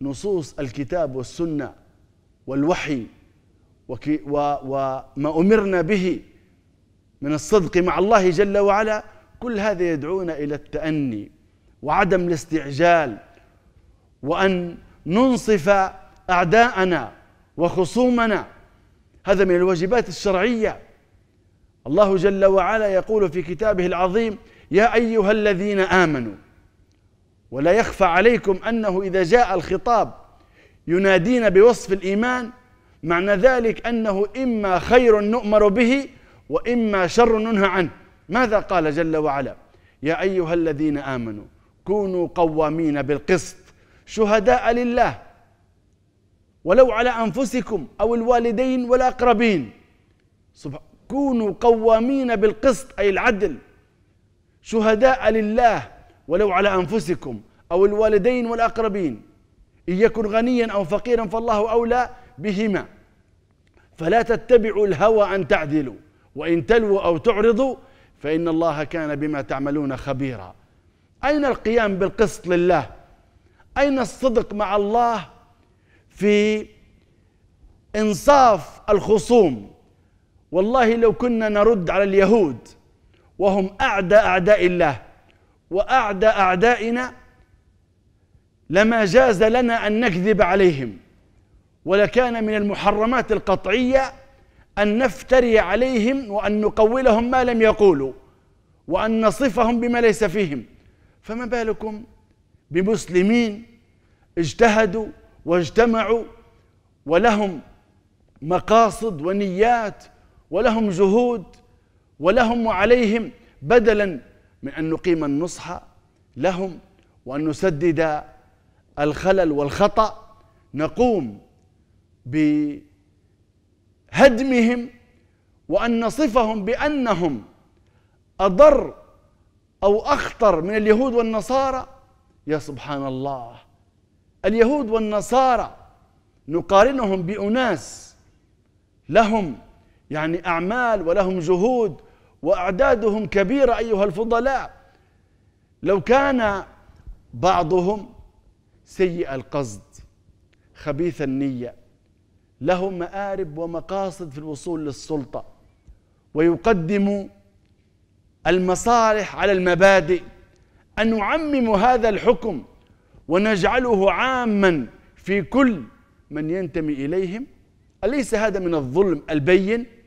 نصوص الكتاب والسنه والوحي وما امرنا به من الصدق مع الله جل وعلا كل هذا يدعونا الى التاني وعدم الاستعجال وان ننصف اعداءنا وخصومنا هذا من الواجبات الشرعيه الله جل وعلا يقول في كتابه العظيم يا ايها الذين امنوا ولا يخفى عليكم انه اذا جاء الخطاب ينادينا بوصف الايمان معنى ذلك انه اما خير نؤمر به واما شر ننهى عنه ماذا قال جل وعلا يا ايها الذين امنوا كونوا قوامين بالقسط شهداء لله ولو على انفسكم او الوالدين والاقربين كونوا قوامين بالقسط اي العدل شهداء لله ولو على أنفسكم أو الوالدين والأقربين إن يكن غنيا أو فقيرا فالله أولى بهما فلا تتبعوا الهوى أن تعدلوا وإن تلووا أو تعرضوا فإن الله كان بما تعملون خبيرا أين القيام بالقسط لله أين الصدق مع الله في إنصاف الخصوم والله لو كنا نرد على اليهود وهم أعدى أعداء الله وأعدى أعدائنا لما جاز لنا أن نكذب عليهم ولكان من المحرمات القطعية أن نفتري عليهم وأن نقولهم ما لم يقولوا وأن نصفهم بما ليس فيهم فما بالكم بمسلمين اجتهدوا واجتمعوا ولهم مقاصد ونيات ولهم جهود ولهم وعليهم بدلا من أن نقيم النصح لهم وأن نسدد الخلل والخطأ نقوم بهدمهم وأن نصفهم بأنهم أضر أو أخطر من اليهود والنصارى يا سبحان الله اليهود والنصارى نقارنهم بأناس لهم يعني أعمال ولهم جهود وأعدادهم كبيرة أيها الفضلاء لو كان بعضهم سيء القصد خبيث النية له مآرب ومقاصد في الوصول للسلطة ويقدم المصالح على المبادئ أن نعمم هذا الحكم ونجعله عاما في كل من ينتمي إليهم أليس هذا من الظلم البين؟